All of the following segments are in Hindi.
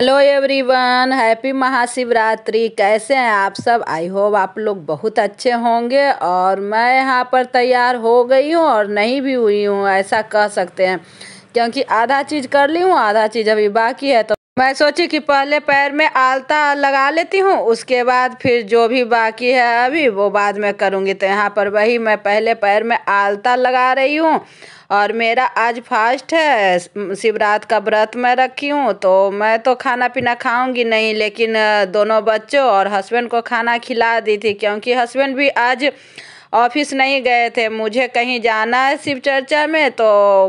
हेलो एवरीवन हैप्पी महाशिवरात्रि कैसे हैं आप सब आई होप आप लोग बहुत अच्छे होंगे और मैं यहाँ पर तैयार हो गई हूँ और नहीं भी हुई हूँ ऐसा कह सकते हैं क्योंकि आधा चीज़ कर ली हूँ आधा चीज़ अभी बाकी है तो मैं सोची कि पहले पैर में आलता लगा लेती हूँ उसके बाद फिर जो भी बाकी है अभी वो बाद में करूँगी तो यहाँ पर वही मैं पहले पैर में आलता लगा रही हूँ और मेरा आज फास्ट है शिवरात का व्रत मैं रखी हूँ तो मैं तो खाना पीना खाऊंगी नहीं लेकिन दोनों बच्चों और हस्बैंड को खाना खिला दी थी क्योंकि हस्बैंड भी आज ऑफिस नहीं गए थे मुझे कहीं जाना है शिव चर्चा में तो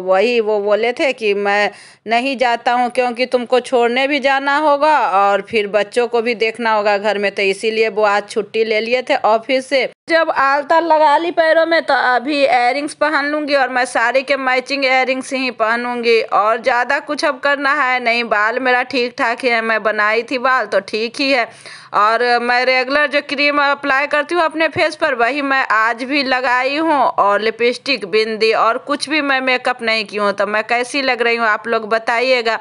वही वो बोले थे कि मैं नहीं जाता हूँ क्योंकि तुमको छोड़ने भी जाना होगा और फिर बच्चों को भी देखना होगा घर में तो इसीलिए वो आज छुट्टी ले लिए थे ऑफिस से जब आलता लगा ली पैरों में तो अभी एयरिंग्स पहन लूँगी और मैं साड़ी के मैचिंग एयरिंग्स ही पहनूंगी और ज़्यादा कुछ अब करना है नहीं बाल मेरा ठीक ठाक ही है मैं बनाई थी बाल तो ठीक ही है और मैं रेगुलर जो क्रीम अप्लाई करती हूँ अपने फेस पर वही मैं आज आज भी लगाई हूँ और लिपस्टिक बिंदी और कुछ भी मैं मेकअप नहीं की हूँ तो मैं कैसी लग रही हूँ आप लोग बताइएगा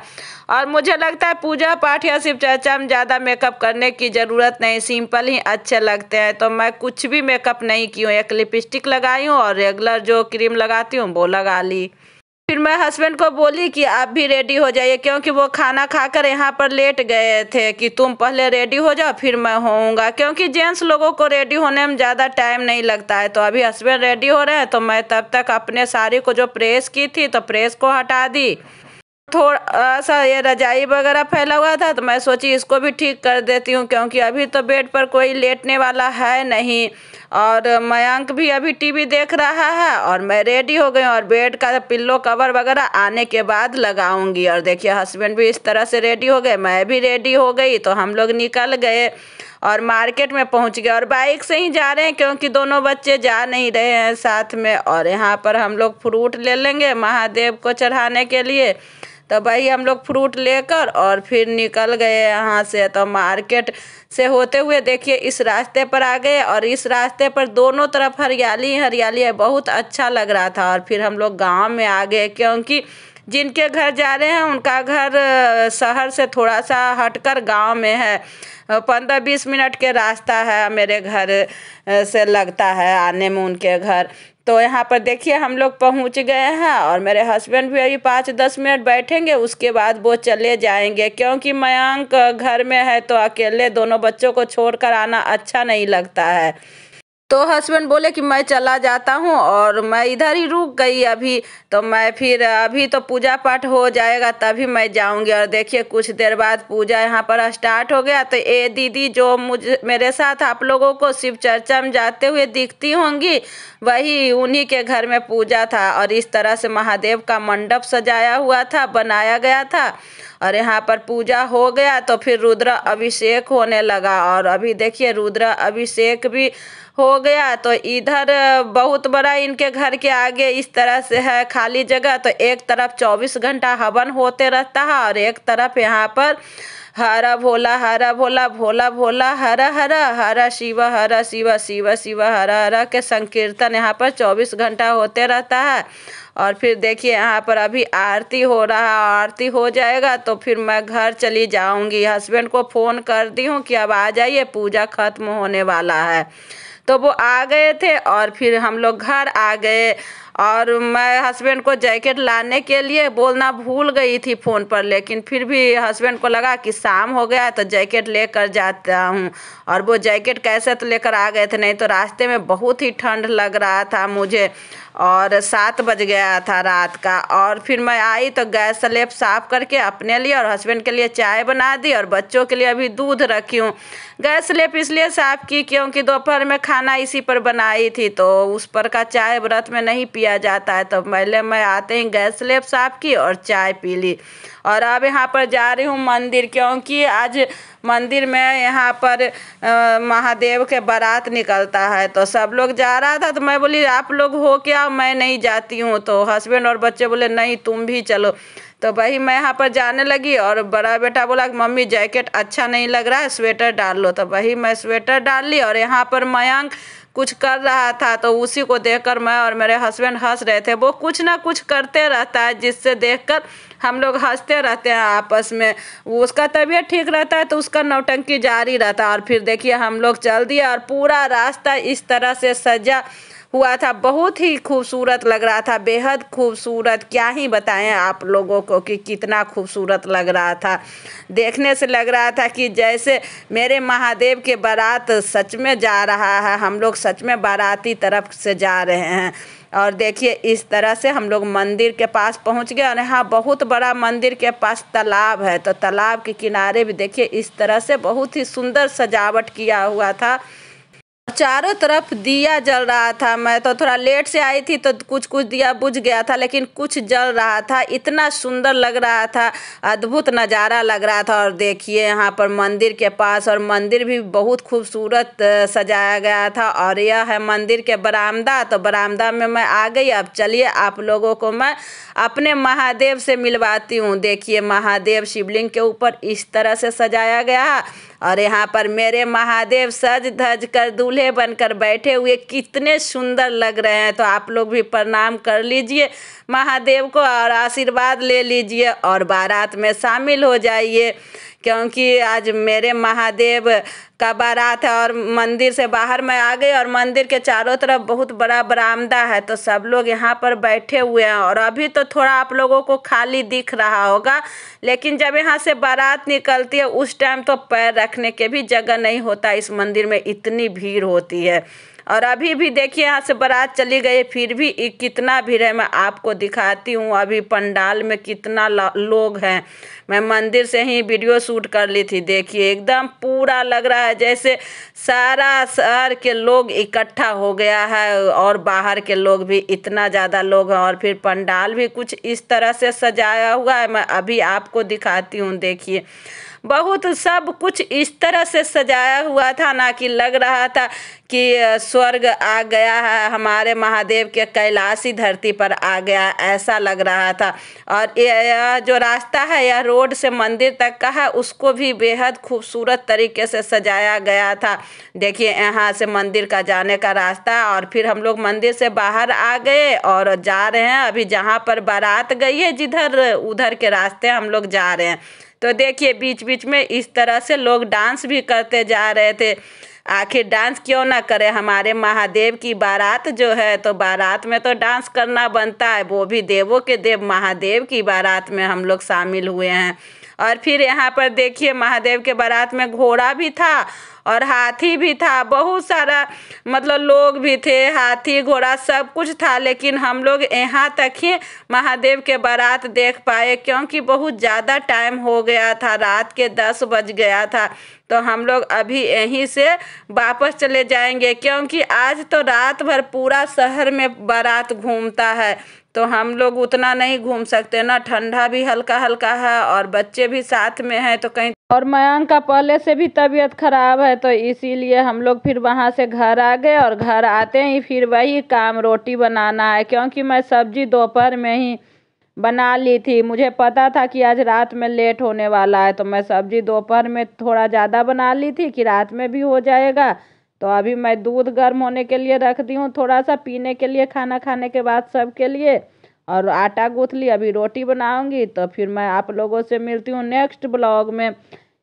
और मुझे लगता है पूजा पाठ या शिव चर्चा में ज़्यादा मेकअप करने की ज़रूरत नहीं सिंपल ही अच्छे लगते हैं तो मैं कुछ भी मेकअप नहीं की हूँ एक लिपस्टिक लगाई हूँ और रेगुलर जो क्रीम लगाती हूँ वो लगा ली मैं हस्बैंड को बोली कि आप भी रेडी हो जाइए क्योंकि वो खाना खाकर यहाँ पर लेट गए थे कि तुम पहले रेडी हो जाओ फिर मैं होऊंगा क्योंकि जेंट्स लोगों को रेडी होने में ज़्यादा टाइम नहीं लगता है तो अभी हस्बैंड रेडी हो रहे हैं तो मैं तब तक अपने साड़ी को जो प्रेस की थी तो प्रेस को हटा दी थोड़ा सा ये रजाई वगैरह फैला हुआ था तो मैं सोची इसको भी ठीक कर देती हूँ क्योंकि अभी तो बेड पर कोई लेटने वाला है नहीं और मयंक भी अभी टीवी देख रहा है और मैं रेडी हो गई और बेड का पिल्लो कवर वगैरह आने के बाद लगाऊंगी और देखिए हस्बैंड भी इस तरह से रेडी हो गए मैं भी रेडी हो गई तो हम लोग निकल गए और मार्केट में पहुंच गए और बाइक से ही जा रहे हैं क्योंकि दोनों बच्चे जा नहीं रहे हैं साथ में और यहाँ पर हम लोग फ्रूट ले लेंगे महादेव को चढ़ाने के लिए तो वही हम लोग फ्रूट लेकर और फिर निकल गए यहाँ से तो मार्केट से होते हुए देखिए इस रास्ते पर आ गए और इस रास्ते पर दोनों तरफ हरियाली हरियाली है बहुत अच्छा लग रहा था और फिर हम लोग गाँव में आ गए क्योंकि जिनके घर जा रहे हैं उनका घर शहर से थोड़ा सा हटकर गांव में है पंद्रह बीस मिनट के रास्ता है मेरे घर से लगता है आने में उनके घर तो यहाँ पर देखिए हम लोग पहुँच गए हैं और मेरे हस्बैंड भी अभी पाँच दस मिनट बैठेंगे उसके बाद वो चले जाएंगे क्योंकि मयंक घर में है तो अकेले दोनों बच्चों को छोड़ कर आना अच्छा नहीं लगता है तो हस्बैंड बोले कि मैं चला जाता हूँ और मैं इधर ही रुक गई अभी तो मैं फिर अभी तो पूजा पाठ हो जाएगा तभी मैं जाऊँगी और देखिए कुछ देर बाद पूजा यहाँ पर स्टार्ट हो गया तो ये दीदी जो मुझ मेरे साथ आप लोगों को शिव चर्चा में जाते हुए दिखती होंगी वही उन्हीं के घर में पूजा था और इस तरह से महादेव का मंडप सजाया हुआ था बनाया गया था और यहाँ पर पूजा हो गया तो फिर रुद्र अभिषेक होने लगा और अभी देखिए रुद्र अभिषेक भी हो गया तो इधर बहुत बड़ा इनके घर के आगे इस तरह से है खाली जगह तो एक तरफ चौबीस घंटा हवन होते रहता है और एक तरफ यहाँ पर हरा भोला हरा भोला भोला भोला हरा हरा हरा शिव हरा शिव शिव शिव हरा हरा के संकीर्तन यहाँ पर चौबीस घंटा होते रहता है और फिर देखिए यहाँ पर अभी आरती हो रहा आरती हो जाएगा तो फिर मैं घर चली जाऊँगी हस्बैंड को फ़ोन कर दी हूँ कि अब आ जाइए पूजा ख़त्म होने वाला है तो वो आ गए थे और फिर हम लोग घर आ गए और मैं हस्बैंड को जैकेट लाने के लिए बोलना भूल गई थी फ़ोन पर लेकिन फिर भी हस्बैंड को लगा कि शाम हो गया तो जैकेट लेकर जाता हूँ और वो जैकेट कैसे तो लेकर आ गए थे नहीं तो रास्ते में बहुत ही ठंड लग रहा था मुझे और सात बज गया था रात का और फिर मैं आई तो गैस स्लेब साफ करके अपने लिए और हस्बैंड के लिए चाय बना दी और बच्चों के लिए अभी दूध रखी हूँ गैस स्लेब इसलिए साफ की क्योंकि दोपहर में खाना इसी पर बनाई थी तो उस पर का चाय व्रत में नहीं पिया जाता है तो पहले मैं आते ही गैस स्लेब साफ की और चाय पी ली और अब यहाँ पर जा रही हूँ मंदिर क्योंकि आज मंदिर में यहाँ पर महादेव के बारात निकलता है तो सब लोग जा रहा था तो मैं बोली आप लोग हो क्या मैं नहीं जाती हूँ तो हस्बैंड और बच्चे बोले नहीं तुम भी चलो तो भाई मैं यहाँ पर जाने लगी और बड़ा बेटा बोला कि मम्मी जैकेट अच्छा नहीं लग रहा है स्वेटर डाल लो तो वही मैं स्वेटर डाल ली और यहाँ पर मयंक कुछ कर रहा था तो उसी को देखकर मैं और मेरे हस्बैंड हंस रहे थे वो कुछ ना कुछ करते रहता है जिससे देखकर हम लोग हंसते रहते हैं आपस में उसका तबीयत ठीक रहता है तो उसका नौटंकी जारी रहता है और फिर देखिए हम लोग चल दिए और पूरा रास्ता इस तरह से सजा हुआ था बहुत ही खूबसूरत लग रहा था बेहद खूबसूरत क्या ही बताएं आप लोगों को कि कितना खूबसूरत लग रहा था देखने से लग रहा था कि जैसे मेरे महादेव के बारात सच में जा रहा है हम लोग सच में बाराती तरफ से जा रहे हैं और देखिए इस तरह से हम लोग मंदिर के पास पहुंच गए और यहाँ बहुत बड़ा मंदिर के पास तालाब है तो तालाब के किनारे भी देखिए इस तरह से बहुत ही सुंदर सजावट किया हुआ था चारों तरफ दिया जल रहा था मैं तो थोड़ा लेट से आई थी तो कुछ कुछ दिया बुझ गया था लेकिन कुछ जल रहा था इतना सुंदर लग रहा था अद्भुत नज़ारा लग रहा था और देखिए यहाँ पर मंदिर के पास और मंदिर भी बहुत खूबसूरत सजाया गया था और यह है मंदिर के बरामदा तो बरामदा में मैं आ गई अब चलिए आप लोगों को मैं अपने महादेव से मिलवाती हूँ देखिए महादेव शिवलिंग के ऊपर इस तरह से सजाया गया और यहाँ पर मेरे महादेव सज धज कर दूल्हे बनकर बैठे हुए कितने सुंदर लग रहे हैं तो आप लोग भी प्रणाम कर लीजिए महादेव को और आशीर्वाद ले लीजिए और बारात में शामिल हो जाइए क्योंकि आज मेरे महादेव का बारात है और मंदिर से बाहर मैं आ गई और मंदिर के चारों तरफ बहुत बड़ा बरामदा है तो सब लोग यहाँ पर बैठे हुए हैं और अभी तो थोड़ा आप लोगों को खाली दिख रहा होगा लेकिन जब यहाँ से बारात निकलती है उस टाइम तो पैर रखने के भी जगह नहीं होता इस मंदिर में इतनी भीड़ होती है और अभी भी देखिए यहाँ से बारात चली गई फिर भी कितना भीड़ है मैं आपको दिखाती हूँ अभी पंडाल में कितना लोग हैं मैं मंदिर से ही वीडियो शूट कर ली थी देखिए एकदम पूरा लग रहा है जैसे सारा शहर के लोग इकट्ठा हो गया है और बाहर के लोग भी इतना ज़्यादा लोग हैं और फिर पंडाल भी कुछ इस तरह से सजाया हुआ है मैं अभी आपको दिखाती हूँ देखिए बहुत सब कुछ इस तरह से सजाया हुआ था ना कि लग रहा था कि स्वर्ग आ गया है हमारे महादेव के कैलाशी धरती पर आ गया ऐसा लग रहा था और यह जो रास्ता है यह रोड से मंदिर तक का है उसको भी बेहद खूबसूरत तरीके से सजाया गया था देखिए यहाँ से मंदिर का जाने का रास्ता और फिर हम लोग मंदिर से बाहर आ गए और जा रहे हैं अभी जहाँ पर बारात गई है जिधर उधर के रास्ते हम लोग जा रहे हैं तो देखिए बीच बीच में इस तरह से लोग डांस भी करते जा रहे थे आखिर डांस क्यों ना करें हमारे महादेव की बारात जो है तो बारात में तो डांस करना बनता है वो भी देवों के देव महादेव की बारात में हम लोग शामिल हुए हैं और फिर यहाँ पर देखिए महादेव के बारात में घोड़ा भी था और हाथी भी था बहुत सारा मतलब लोग भी थे हाथी घोड़ा सब कुछ था लेकिन हम लोग यहाँ तक ही महादेव के बारात देख पाए क्योंकि बहुत ज़्यादा टाइम हो गया था रात के दस बज गया था तो हम लोग अभी यहीं से वापस चले जाएंगे क्योंकि आज तो रात भर पूरा शहर में बारात घूमता है तो हम लोग उतना नहीं घूम सकते ना ठंडा भी हल्का हल्का है और बच्चे भी साथ में हैं तो कहीं और मयंक का पहले से भी तबीयत खराब है तो इसीलिए हम लोग फिर वहाँ से घर आ गए और घर आते ही फिर वही काम रोटी बनाना है क्योंकि मैं सब्जी दोपहर में ही बना ली थी मुझे पता था कि आज रात में लेट होने वाला है तो मैं सब्जी दोपहर में थोड़ा ज़्यादा बना ली थी कि रात में भी हो जाएगा तो अभी मैं दूध गर्म होने के लिए रख दी हूँ थोड़ा सा पीने के लिए खाना खाने के बाद सबके लिए और आटा गूँथ ली अभी रोटी बनाऊँगी तो फिर मैं आप लोगों से मिलती हूँ नेक्स्ट ब्लॉग में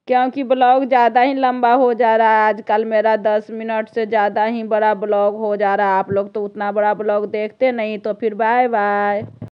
क्योंकि ब्लॉग ज़्यादा ही लंबा हो जा रहा है आजकल मेरा दस मिनट से ज़्यादा ही बड़ा ब्लॉग हो जा रहा है आप लोग तो उतना बड़ा ब्लॉग देखते नहीं तो फिर बाय बाय